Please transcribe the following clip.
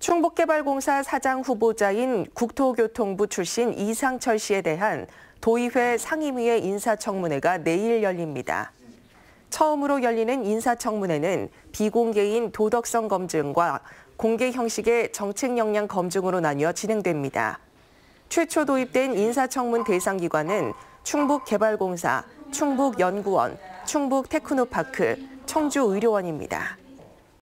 충북개발공사 사장 후보자인 국토교통부 출신 이상철 씨에 대한 도의회 상임위의 인사청문회가 내일 열립니다. 처음으로 열리는 인사청문회는 비공개인 도덕성 검증과 공개 형식의 정책 역량 검증으로 나뉘어 진행됩니다. 최초 도입된 인사청문 대상 기관은 충북개발공사, 충북연구원, 충북테크노파크, 청주의료원입니다.